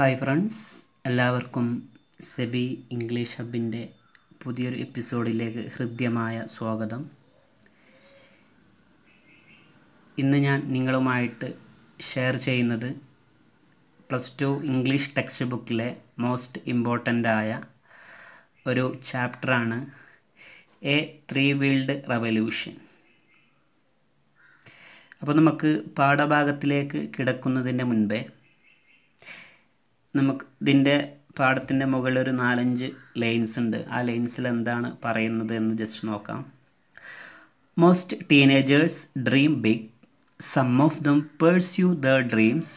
Hi friends എല്ലാവർക്കും SEBI English ഹബിൻ്റെ പുതിയൊരു എപ്പിസോഡിലേക്ക് ഹൃദ്യമായ സ്വാഗതം ഇന്ന് ഞാൻ നിങ്ങളുമായിട്ട് ഷെയർ ചെയ്യുന്നത് പ്ലസ് ടു ഇംഗ്ലീഷ് ടെക്സ്റ്റ് ബുക്കിലെ മോസ്റ്റ് ആയ ഒരു ചാപ്റ്ററാണ് എ ത്രീ വീൽഡ് റവല്യൂഷൻ അപ്പോൾ നമുക്ക് പാഠഭാഗത്തിലേക്ക് കിടക്കുന്നതിൻ്റെ മുൻപേ നമുക്ക് ഇതിൻ്റെ പാടത്തിൻ്റെ മുകളിൽ ഒരു നാലഞ്ച് ലൈൻസ് ഉണ്ട് ആ ലൈൻസിൽ എന്താണ് പറയുന്നത് എന്ന് ജസ്റ്റ് നോക്കാം most teenagers dream big some of them pursue the dreams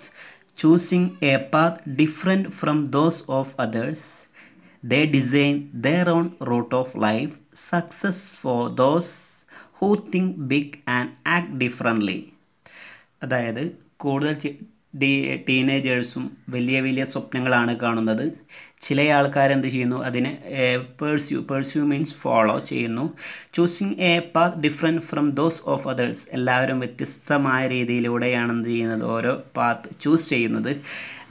choosing a path different from those of others they design their own route of life success for those who think big and act differently അതായത് കൂടുതൽ ടീനേജേഴ്സും വലിയ വലിയ സ്വപ്നങ്ങളാണ് കാണുന്നത് ചില ആൾക്കാരെന്ത് ചെയ്യുന്നു അതിനെ pursue pursue means follow ചെയ്യുന്നു choosing a path different from those of others എല്ലാവരും വ്യത്യസ്തമായ രീതിയിലൂടെയാണ് എന്ത് ചെയ്യുന്നത് ഓരോ പാത്ത് ചൂസ് ചെയ്യുന്നത്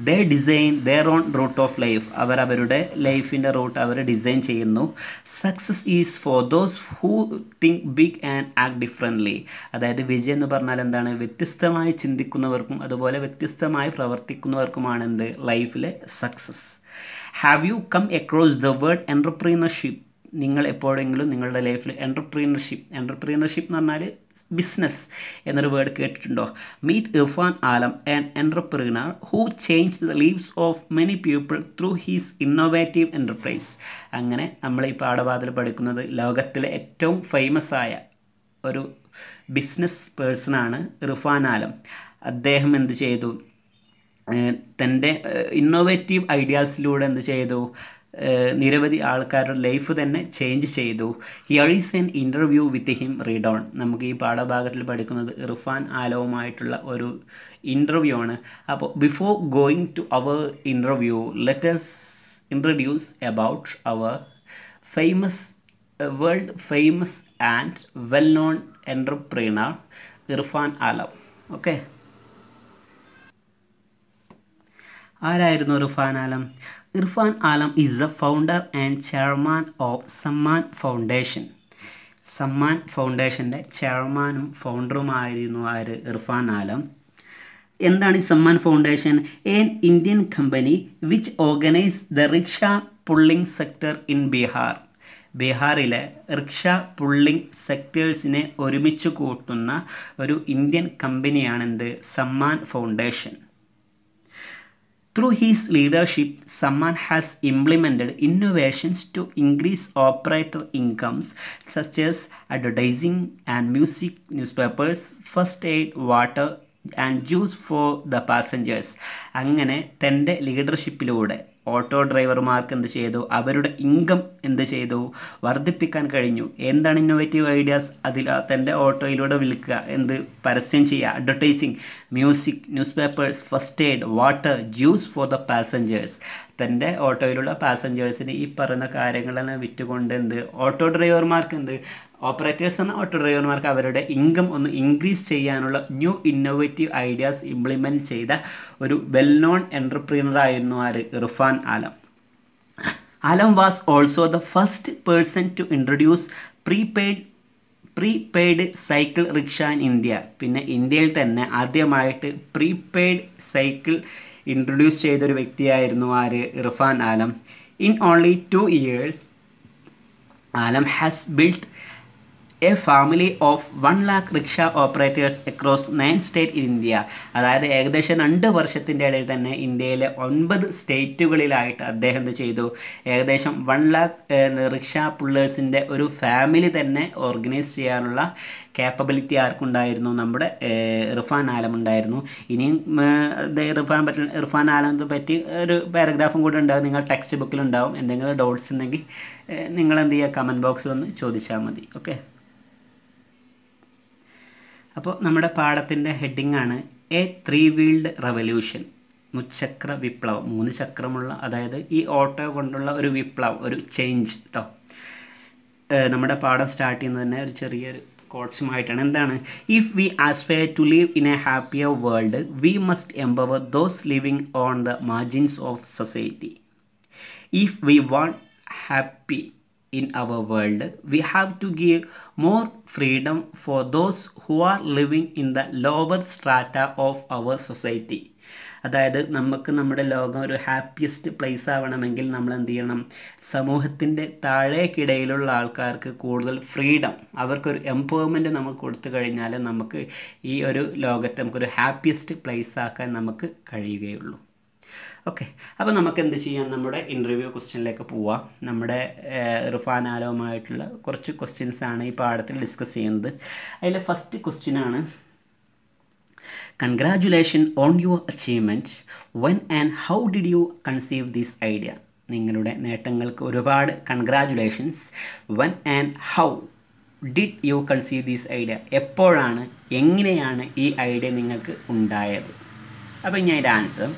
they design their own route of life അവർ അവരുടെ ലൈഫിൻ്റെ റൂട്ട് അവർ ഡിസൈൻ ചെയ്യുന്നു success is for those who think big and act differently അതായത് വിജയം എന്ന് പറഞ്ഞാൽ എന്താണ് വ്യത്യസ്തമായി ചിന്തിക്കുന്നവർക്കും അതുപോലെ വ്യത്യസ്തമായി പ്രവർത്തിക്കുന്നവർക്കുമാണ് എന്ത് ലൈഫിലെ success have you come across the word entrepreneurship നിങ്ങൾ എപ്പോഴെങ്കിലും നിങ്ങളുടെ ലൈഫിൽ എൻ്റർപ്രീനർഷിപ്പ് എൻ്റർപ്രീനർഷിപ്പ് എന്ന് പറഞ്ഞാൽ ബിസിനസ് എന്നൊരു വേർഡ് കേട്ടിട്ടുണ്ടോ meet Irfan Alam an entrepreneur who change the lives of many people through his innovative enterprise അങ്ങനെ നമ്മൾ ഈ പാഠഭാഗത്തിൽ പഠിക്കുന്നത് ലോകത്തിലെ ഏറ്റവും ഫേമസ് ആയ ഒരു ബിസിനസ് പേഴ്സണാണ് ഇർഫാൻ ആലം അദ്ദേഹം എന്ത് ചെയ്തു തൻ്റെ ഇന്നോവേറ്റീവ് ഐഡിയാസിലൂടെ എന്ത് ചെയ്തു നിരവധി ആൾക്കാരുടെ ലൈഫ് തന്നെ ചേഞ്ച് ചെയ്തു here is an interview with him read on നമുക്ക് ഈ പാഠഭാഗത്തിൽ പഠിക്കുന്നത് ഇർഫാൻ ആലോവുമായിട്ടുള്ള ഒരു ഇൻ്റർവ്യൂ ആണ് അപ്പോൾ before going to our interview let's introduce about our famous world famous and well known entrepreneur Irfan Alam okay ആരായിരുന്നു Irfan Alam Irfan Alam is the founder and chairman of Samman foundation Samman ഫൗണ്ടേഷൻ്റെ ചെയർമാനും ഫൗണ്ടറുമായിരുന്നു ആര് ഇർഫാൻ ആലം എന്താണ് ഈ Samman foundation an Indian company which organise the rickshaw pulling sector in Bihar ബീഹാറിലെ rickshaw pulling സെക്ടേഴ്സിനെ ഒരുമിച്ച് കൂട്ടുന്ന ഒരു ഇന്ത്യൻ കമ്പനിയാണെന്ത് Samman foundation Through his leadership, Saman has implemented innovations to increase operator incomes such as advertising and music, newspapers, first aid, water, and juice for the passengers. അങ്ങനെ തൻ്റെ ലീഡർഷിപ്പിലൂടെ auto ഡ്രൈവർമാർക്ക് എന്ത് ചെയ്തു അവരുടെ ഇൻകം എന്ത് ചെയ്തു വർദ്ധിപ്പിക്കാൻ കഴിഞ്ഞു എന്താണ് ഇന്നോവേറ്റീവ് ഐഡിയാസ് അതിൽ തൻ്റെ ഓട്ടോയിലൂടെ വിൽക്കുക എന്ത് പരസ്യം ചെയ്യുക advertising music news papers first aid water juice for the passengers തൻ്റെ ഓട്ടോയിലുള്ള പാസഞ്ചേഴ്സിന് ഈ പറയുന്ന കാര്യങ്ങളെല്ലാം വിറ്റുകൊണ്ട് എന്ത് ഓട്ടോ ഡ്രൈവർമാർക്ക് എന്ത് ഓപ്പറേറ്റേഴ്സ് എന്ന ഓട്ടോ ഡ്രൈവർമാർക്ക് അവരുടെ ഇൻകം ഒന്ന് ഇൻക്രീസ് ചെയ്യാനുള്ള ന്യൂ ഇന്നോവേറ്റീവ് ഐഡിയാസ് ഇംപ്ലിമെൻറ്റ് ചെയ്ത ഒരു വെൽ നോൺ എൻ്റർപ്രീനർ ആയിരുന്നു ആര് Irfan Alam Alam was also the first person to introduce prepaid prepaid cycle rickshaw in India പിന്നെ ഇന്ത്യയിൽ തന്നെ ആദ്യമായിട്ട് പ്രീപെയ്ഡ് സൈക്കിൾ ഇൻട്രൊഡ്യൂസ് ചെയ്തൊരു വ്യക്തിയായിരുന്നു ആര് Irfan Alam in only two years Alam has build a family of one lakh rickshaw operators across nine state in India അതായത് ഏകദേശം രണ്ട് വർഷത്തിൻ്റെ ഇടയിൽ തന്നെ ഇന്ത്യയിലെ ഒൻപത് സ്റ്റേറ്റുകളിലായിട്ട് അദ്ദേഹം എന്ത് ചെയ്തു ഏകദേശം വൺ ലാക്ക് റിക്ഷ പുള്ളേഴ്സിൻ്റെ ഒരു ഫാമിലി തന്നെ ഓർഗനൈസ് ചെയ്യാനുള്ള കേപ്പബിലിറ്റി ആർക്കുണ്ടായിരുന്നു നമ്മുടെ ഇർഫാൻ ആലം ഉണ്ടായിരുന്നു ഇനിയും ഇർഫാൻ പറ്റി ഇർഫാൻ ആലം പറ്റി ഒരു പാരഗ്രാഫും കൂടെ ഉണ്ടാകും നിങ്ങൾ ടെക്സ്റ്റ് ഉണ്ടാവും എന്തെങ്കിലും ഡൗട്ട്സ് ഉണ്ടെങ്കിൽ നിങ്ങൾ എന്ത് ചെയ്യുക കമൻറ്റ് ബോക്സിൽ ഒന്ന് ചോദിച്ചാൽ മതി ഓക്കെ അപ്പോൾ നമ്മുടെ പാഠത്തിൻ്റെ ഹെഡിങ്ങാണ് എ ത്രീ വീൽഡ് റവല്യൂഷൻ മുച്ചക്ര വിപ്ലവം മൂന്ന് ചക്രമുള്ള അതായത് ഈ ഓട്ടോ കൊണ്ടുള്ള ഒരു വിപ്ലവം ഒരു ചേഞ്ച് കേട്ടോ നമ്മുടെ പാഠം സ്റ്റാർട്ട് ചെയ്യുന്നത് തന്നെ ഒരു ചെറിയൊരു കോട്സുമായിട്ടാണ് എന്താണ് if we aspire to live in a happier world we must empower those living on the margins of society if we want happy in our world, we have to give more freedom for those who are living in the lower strata of our society. അതായത് നമുക്ക് നമ്മുടെ ലോകം ഒരു happiest place ആവണമെങ്കിൽ നമ്മൾ എന്ത് ചെയ്യണം സമൂഹത്തിൻ്റെ താഴേക്കിടയിലുള്ള ആൾക്കാർക്ക് കൂടുതൽ ഫ്രീഡം അവർക്കൊരു എംപവർമെൻറ്റ് നമുക്ക് കൊടുത്തു കഴിഞ്ഞാൽ നമുക്ക് ഈ ഒരു ലോകത്തെ നമുക്കൊരു ഹാപ്പിയസ്റ്റ് പ്ലേസ് ആക്കാൻ നമുക്ക് കഴിയുകയുള്ളൂ ഓക്കെ അപ്പോൾ നമുക്ക് എന്ത് ചെയ്യാം നമ്മുടെ ഇൻ്റർവ്യൂ ക്വസ്റ്റ്യനിലേക്ക് പോവാം നമ്മുടെ റിഫാൻ ആലോമായിട്ടുള്ള കുറച്ച് ക്വസ്റ്റ്യൻസാണ് ആണ് ഈ പാഠത്തിൽ ഡിസ്കസ് ചെയ്യുന്നത് അതിൽ ഫസ്റ്റ് ക്വസ്റ്റ്യൻ ആണ് congratulation on your achievement when and how did you conceive this idea നിങ്ങളുടെ നേട്ടങ്ങൾക്ക് ഒരുപാട് congratulations when and how did you conceive these idea എപ്പോഴാണ് എങ്ങനെയാണ് ഈ ഐഡിയ നിങ്ങൾക്ക് ഉണ്ടായത് അപ്പോൾ ഇനി അതിൻ്റെ answer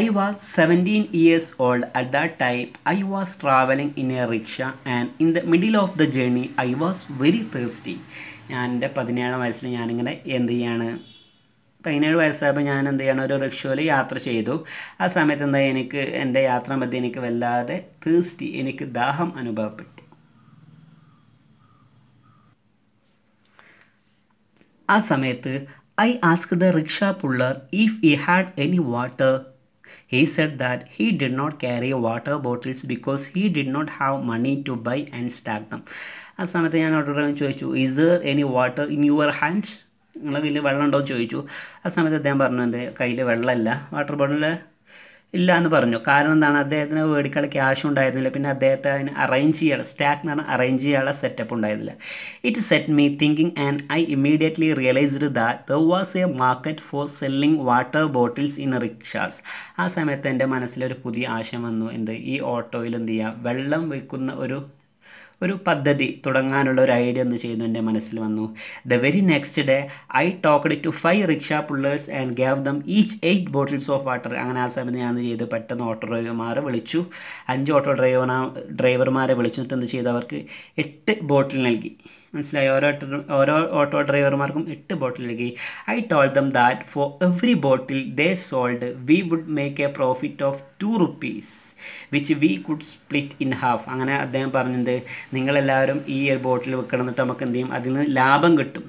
I was seventeen years old at that time I was travelling in a rickshaw and in the middle of the journey I was very thirsty. ഞാൻ എൻ്റെ പതിനേഴാം വയസ്സിൽ ഞാനിങ്ങനെ എന്ത് ചെയ്യാണ് പതിനേഴ് വയസ്സായപ്പോൾ ഞാൻ എന്ത് ചെയ്യണം ഒരു റിക്ഷയിൽ യാത്ര ചെയ്തു ആ സമയത്ത് എന്താ എനിക്ക് എൻ്റെ യാത്ര മധ്യ എനിക്ക് വല്ലാതെ തീസ്റ്റി എനിക്ക് ദാഹം അനുഭവപ്പെട്ടു ആ സമയത്ത് I ask the rickshaw puller if he had any water He said that he did not carry water bottles because he did not have money to buy and stack them. ആ സമയത്ത് ഞാൻ ഓട്ടോ ഡ്രൈവർ ചോദിച്ചു is there any water in your hand നിങ്ങളുടെ കയ്യിൽ വെള്ളം ഉണ്ടോ എന്ന് ചോദിച്ചു ആ സമയത്ത് അദ്ദേഹം പറഞ്ഞു എൻ്റെ കയ്യിൽ വെള്ളമല്ല വാട്ടർ ബോട്ടിൽ ഇല്ല എന്ന് പറഞ്ഞു കാരണം എന്താണ് അദ്ദേഹത്തിന് മേടിക്കാനുള്ള ക്യാഷ് ഉണ്ടായിരുന്നില്ല പിന്നെ അദ്ദേഹത്തെ അതിന് അറേഞ്ച് ചെയ്യാനുള്ള സ്റ്റാക്ക് എന്ന് പറഞ്ഞാൽ അറേഞ്ച് ചെയ്യാനുള്ള സെറ്റപ്പ് ഉണ്ടായിരുന്നില്ല it set me thinking and I immediately realised that the was a market for selling water bottles in rickshaws ആ സമയത്ത് എൻ്റെ മനസ്സിലൊരു പുതിയ ആശയം വന്നു എന്ത് ഈ ഓട്ടോയിൽ എന്ത് ചെയ്യുക വെള്ളം വിൽക്കുന്ന ഒരു ഒരു പദ്ധതി തുടങ്ങാനുള്ള ഒരു ഐഡിയ എന്ന് ചെയ്യുന്നു എൻ്റെ മനസ്സിൽ വന്നു the very next day I talked to five rickshaw pullers and gave them each eight bottles of water അങ്ങനെ ആ സമയത്ത് ഞാൻ ചെയ്ത് പെട്ടെന്ന് ഓട്ടോ ഡ്രൈവർമാരെ വിളിച്ചു അഞ്ച് ഓട്ടോ ഡ്രൈവർ ഡ്രൈവർമാരെ വിളിച്ചിട്ട് എന്ത് ചെയ്ത് അവർക്ക് എട്ട് ബോട്ടിൽ നൽകി മനസ്സിലായി ഓരോ ഓരോ ഓട്ടോ ഡ്രൈവർമാർക്കും എട്ട് ബോട്ടിൽ നൽകി I told them that for every bottle they sold we would make a profit of two rupees which we could split in half അങ്ങനെ അദ്ദേഹം പറഞ്ഞത് നിങ്ങളെല്ലാവരും ഈ ഒരു ബോട്ടിൽ വിൽക്കണം എന്നിട്ട് നമുക്ക് എന്ത് ചെയ്യും അതിൽ നിന്ന് ലാഭം കിട്ടും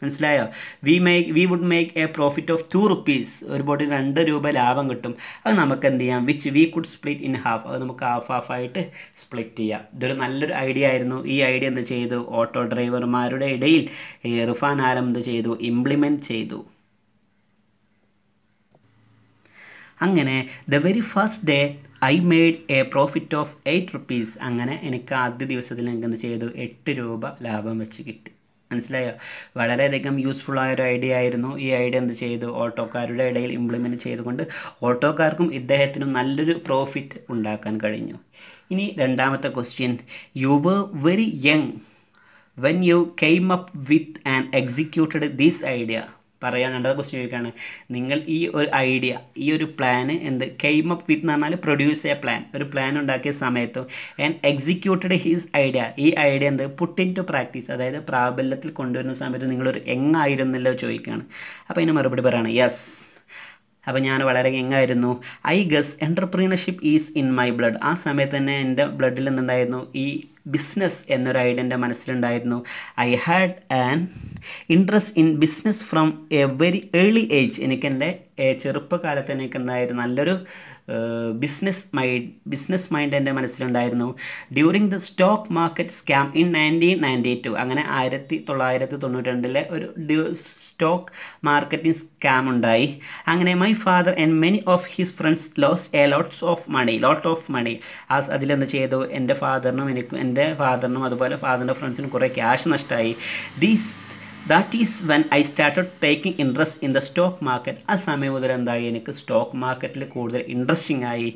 മനസ്സിലായോ we make we would make a profit of two rupees ഒരു ബോട്ടിൽ രണ്ട് രൂപ ലാഭം കിട്ടും അത് നമുക്ക് എന്ത് ചെയ്യാം which we could split in half അത് നമുക്ക് ഹാഫ് ഹാഫ് ആയിട്ട് സ്പ്ലിറ്റ് ചെയ്യാം ഇതൊരു നല്ലൊരു ഐഡിയ ആയിരുന്നു ഈ ഐഡിയ എന്ത് ചെയ്തു ഓട്ടോ ഡ്രൈവർമാരുടെ ഇടയിൽ റിഫാൻ ആലം എന്ത് ചെയ്തു ഇംപ്ലിമെൻറ്റ് ചെയ്തു അങ്ങനെ the very first day I made a profit of eight rupees അങ്ങനെ എനിക്ക് ആദ്യ ദിവസത്തിൽ എനിക്ക് എന്ത് ചെയ്തു എട്ട് രൂപ ലാഭം വെച്ച് കിട്ടി മനസ്സിലായോ വളരെയധികം യൂസ്ഫുൾ ആയൊരു ഐഡിയ ആയിരുന്നു ഈ ഐഡിയ എന്ത് ചെയ്തു ഓട്ടോക്കാരുടെ ഇടയിൽ ഇംപ്ലിമെൻറ്റ് ചെയ്തുകൊണ്ട് ഓട്ടോക്കാർക്കും ഇദ്ദേഹത്തിനും നല്ലൊരു പ്രോഫിറ്റ് ഉണ്ടാക്കാൻ കഴിഞ്ഞു ഇനി രണ്ടാമത്തെ question you were very young when you came up with and executed these idea പറയാൻ രണ്ടാമത്തെ ക്വസ്റ്റ്യൻ ചോദിക്കുകയാണ് നിങ്ങൾ ഈ ഒരു ഐഡിയ ഈ ഒരു പ്ലാന് എന്ത് കെയിം അപ്പ് വിത്ത് എന്ന് പറഞ്ഞാൽ പ്രൊഡ്യൂസ് എ പ്ലാൻ ഒരു പ്ലാൻ ഉണ്ടാക്കിയ സമയത്തോ ആൻഡ് എക്സിക്യൂട്ടഡ് ഹിസ് ഐഡിയ ഈ ഐഡിയ എന്ത് പുട്ട് ഇൻ ടു പ്രാക്ടീസ് അതായത് പ്രാബല്യത്തിൽ കൊണ്ടുവരുന്ന സമയത്ത് നിങ്ങളൊരു എങ്ങായിരുന്നില്ല ചോദിക്കുകയാണ് അപ്പോൾ അതിന് മറുപടി പറയുകയാണ് യെസ് അപ്പോൾ ഞാൻ വളരെ എങ്ങായിരുന്നു I guess entrepreneurship is in my blood ആ സമയത്ത് തന്നെ എൻ്റെ ബ്ലഡിൽ നിന്നുണ്ടായിരുന്നു ഈ ബിസിനസ് എന്നൊരു ഐഡിയ എൻ്റെ മനസ്സിലുണ്ടായിരുന്നു I had an interest in business from a very early age എനിക്കെൻ്റെ ചെറുപ്പകാലത്ത് എനിക്ക് എന്തായിരുന്നു നല്ലൊരു ബിസിനസ് മൈൻഡ് ബിസിനസ് മൈൻഡ് എൻ്റെ മനസ്സിലുണ്ടായിരുന്നു during the stock market scam in nineteen ninety two അങ്ങനെ ആയിരത്തി തൊള്ളായിരത്തി തൊണ്ണൂറ്റി രണ്ടിലെ ഒരു സ്റ്റോക്ക് മാർക്കറ്റിംഗ് സ്കാം ഉണ്ടായി അങ്ങനെ my father and many of his friends loss a lots of money lot of money ആ അതിലെന്ത് ചെയ്തു എൻ്റെ ഫാദറിനും എനിക്കും എൻ്റെ ഫാദറിനും അതുപോലെ ഫാദറിൻ്റെ ഫ്രണ്ട്സിനും കുറേ ക്യാഷ് നഷ്ടമായി these that is when I started taking interest in the stock market ആ സമയം മുതൽ എന്തായി എനിക്ക് സ്റ്റോക്ക് മാർക്കറ്റിൽ കൂടുതൽ ഇൻട്രസ്റ്റിംഗ് ആയി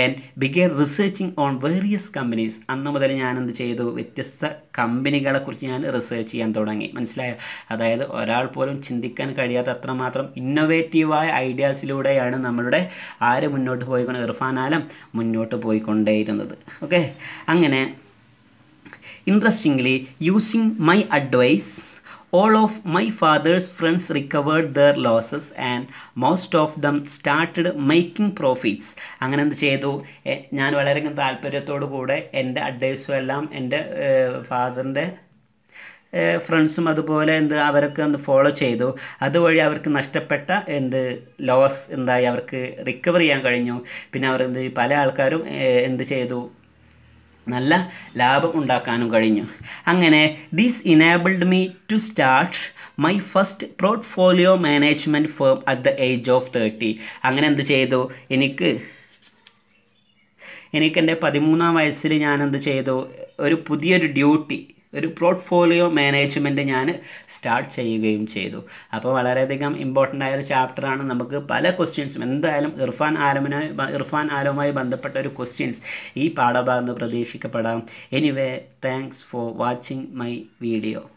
and began researching on various companies അന്ന് മുതൽ ഞാൻ എന്ത് ചെയ്തു വ്യത്യസ്ത കമ്പനികളെക്കുറിച്ച് ഞാൻ റിസേർച്ച് ചെയ്യാൻ തുടങ്ങി മനസ്സിലായോ അതായത് ഒരാൾ പോലും ചിന്തിക്കാൻ കഴിയാത്ത അത്രമാത്രം ഇന്നൊവേറ്റീവായ ഐഡിയാസിലൂടെയാണ് നമ്മളുടെ ആര് മുന്നോട്ട് പോയിക്കൊണ്ട് ഇർഫാനാലം മുന്നോട്ട് പോയിക്കൊണ്ടേയിരുന്നത് ഓക്കെ അങ്ങനെ interestingly using my advice all of my fathers friends recovered there losses and most of them started making profits അങ്ങനെ എന്ത് ചെയ്തു ഞാൻ വളരെ താല്പര്യത്തോടു കൂടെ എൻ്റെ അഡ്വൈസും എല്ലാം എൻ്റെ ഫാദറിൻ്റെ ഫ്രണ്ട്സും അതുപോലെ എന്ത് അവരൊക്കെ ഒന്ന് ഫോളോ ചെയ്തു അതുവഴി അവർക്ക് നഷ്ടപ്പെട്ട എന്ത് ലോസ് എന്തായി അവർക്ക് റിക്കവർ ചെയ്യാൻ കഴിഞ്ഞു പിന്നെ അവർ എന്ത് പല ആൾക്കാരും എന്ത് ചെയ്തു നല്ല ലാഭം ഉണ്ടാക്കാനും കഴിഞ്ഞു അങ്ങനെ this enabled me to start my first portfolio management firm at the age of thirty അങ്ങനെ എന്ത് ചെയ്തു എനിക്ക് എനിക്കെൻ്റെ പതിമൂന്നാം വയസ്സിൽ ഞാനെന്ത് ചെയ്തു ഒരു പുതിയൊരു ഡ്യൂട്ടി ഒരു പോർട്ട്ഫോളിയോ മാനേജ്മെൻറ്റ് ഞാൻ സ്റ്റാർട്ട് ചെയ്യുകയും ചെയ്തു അപ്പോൾ വളരെയധികം ഇമ്പോർട്ടൻ്റ് ആയ ഒരു ചാപ്റ്ററാണ് നമുക്ക് പല ക്വസ്റ്റ്യൻസും എന്തായാലും ഇർഫാൻ ആലമിനായി ഇർഫാൻ ആലവുമായി ബന്ധപ്പെട്ട ഒരു ക്വസ്റ്റ്യൻസ് ഈ പാഠഭാഗത്ത് പ്രതീക്ഷിക്കപ്പെടാം anyway thanks for watching my video